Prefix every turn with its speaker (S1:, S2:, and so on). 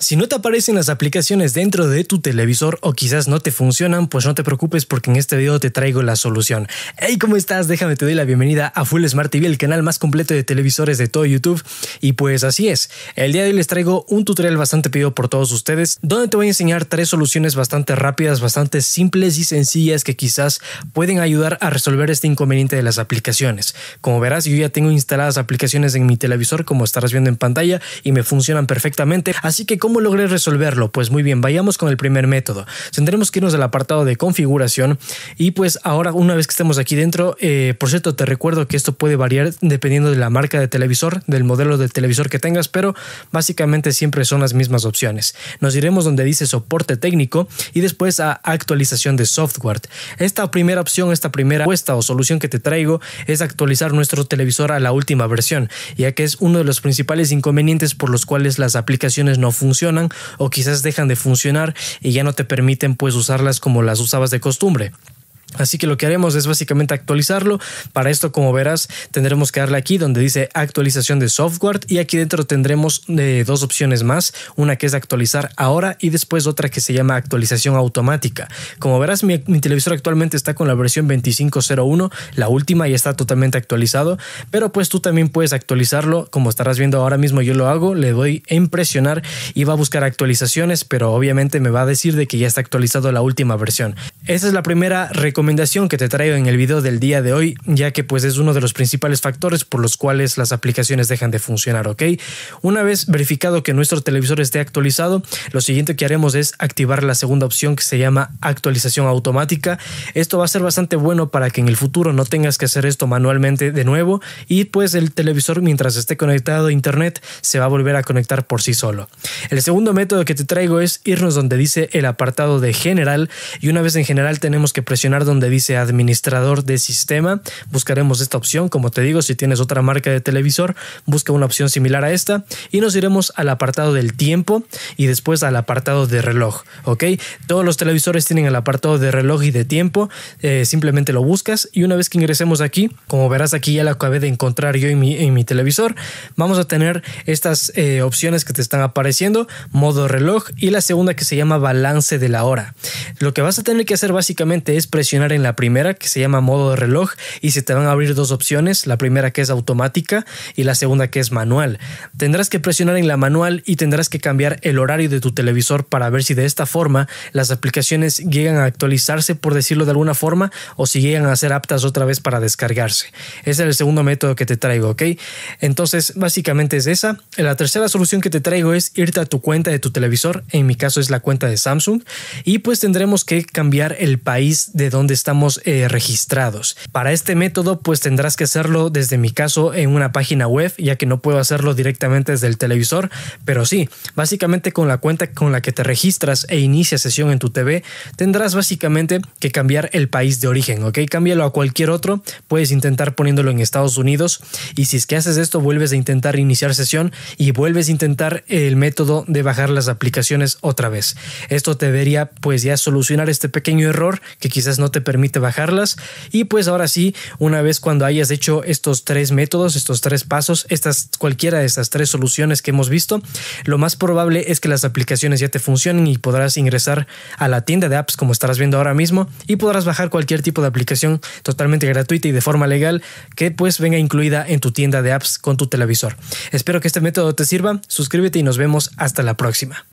S1: Si no te aparecen las aplicaciones dentro de tu televisor o quizás no te funcionan, pues no te preocupes porque en este video te traigo la solución. Hey, ¿cómo estás? Déjame te doy la bienvenida a Full Smart TV, el canal más completo de televisores de todo YouTube. Y pues así es, el día de hoy les traigo un tutorial bastante pedido por todos ustedes, donde te voy a enseñar tres soluciones bastante rápidas, bastante simples y sencillas que quizás pueden ayudar a resolver este inconveniente de las aplicaciones. Como verás, yo ya tengo instaladas aplicaciones en mi televisor, como estarás viendo en pantalla, y me funcionan perfectamente, así que ¿Cómo logré resolverlo? Pues muy bien, vayamos con el primer método. Tendremos que irnos al apartado de configuración y pues ahora una vez que estemos aquí dentro, eh, por cierto te recuerdo que esto puede variar dependiendo de la marca de televisor, del modelo de televisor que tengas, pero básicamente siempre son las mismas opciones. Nos iremos donde dice soporte técnico y después a actualización de software. Esta primera opción, esta primera apuesta o solución que te traigo es actualizar nuestro televisor a la última versión, ya que es uno de los principales inconvenientes por los cuales las aplicaciones no funcionan o quizás dejan de funcionar y ya no te permiten pues usarlas como las usabas de costumbre. Así que lo que haremos es básicamente actualizarlo. Para esto, como verás, tendremos que darle aquí donde dice actualización de software y aquí dentro tendremos eh, dos opciones más. Una que es actualizar ahora y después otra que se llama actualización automática. Como verás, mi, televisor actualmente está con la versión 2501, la última y está totalmente actualizado, pero pues tú también puedes actualizarlo. Como estarás viendo ahora mismo, yo lo hago, le doy en presionar y va a buscar actualizaciones, pero obviamente me va a decir de que ya está actualizado la última versión. Esa es la primera recomendación recomendación que te traigo en el video del día de hoy, ya que pues es uno de los principales factores por los cuales las aplicaciones dejan de funcionar, ¿ok? Una vez verificado que nuestro televisor esté actualizado, lo siguiente que haremos es activar la segunda opción que se llama actualización automática. Esto va a ser bastante bueno para que en el futuro no tengas que hacer esto manualmente de nuevo y pues el televisor mientras esté conectado a internet se va a volver a conectar por sí solo. El segundo método que te traigo es irnos donde dice el apartado de general y una vez en general tenemos que presionar donde dice administrador de sistema. Buscaremos esta opción. Como te digo, si tienes otra marca de televisor, busca una opción similar a esta y nos iremos al apartado del tiempo y después al apartado de reloj. Ok, todos los televisores tienen el apartado de reloj y de tiempo. Eh, simplemente lo buscas y una vez que ingresemos aquí, como verás aquí ya la acabé de encontrar yo en mi, televisor, vamos a tener estas eh, opciones que te están apareciendo, modo reloj y la segunda que se llama balance de la hora. Lo que vas a tener que hacer básicamente es presionar en la primera, que se llama modo de reloj, y se te van a abrir dos opciones, la primera que es automática y la segunda que es manual. Tendrás que presionar en la manual y tendrás que cambiar el horario de tu televisor para ver si de esta forma las aplicaciones llegan a actualizarse, por decirlo de alguna forma, o si llegan a ser aptas otra vez para descargarse. Ese es el segundo método que te traigo, ¿ok? Entonces, básicamente es esa. La tercera solución que te traigo es irte a tu cuenta de tu televisor, en mi caso es la cuenta de Samsung, y pues tendremos que cambiar el país de donde estamos eh, registrados. Para este método pues tendrás que hacerlo desde mi caso en una página web ya que no puedo hacerlo directamente desde el televisor, pero sí, básicamente con la cuenta con la que te registras e inicia sesión en tu TV tendrás básicamente que cambiar el país de origen, ¿ok? Cámbialo a cualquier otro, puedes intentar poniéndolo en Estados Unidos y si es que haces esto vuelves a intentar iniciar sesión y vuelves a intentar el método de bajar las aplicaciones otra vez. Esto te debería pues ya solucionar este pequeño error que quizás no te permite bajarlas. Y pues ahora sí, una vez cuando hayas hecho estos tres métodos, estos tres pasos, estas, cualquiera de estas tres soluciones que hemos visto, lo más probable es que las aplicaciones ya te funcionen y podrás ingresar a la tienda de apps como estarás viendo ahora mismo y podrás bajar cualquier tipo de aplicación totalmente gratuita y de forma legal que pues venga incluida en tu tienda de apps con tu televisor. Espero que este método te sirva, suscríbete y nos vemos hasta la próxima.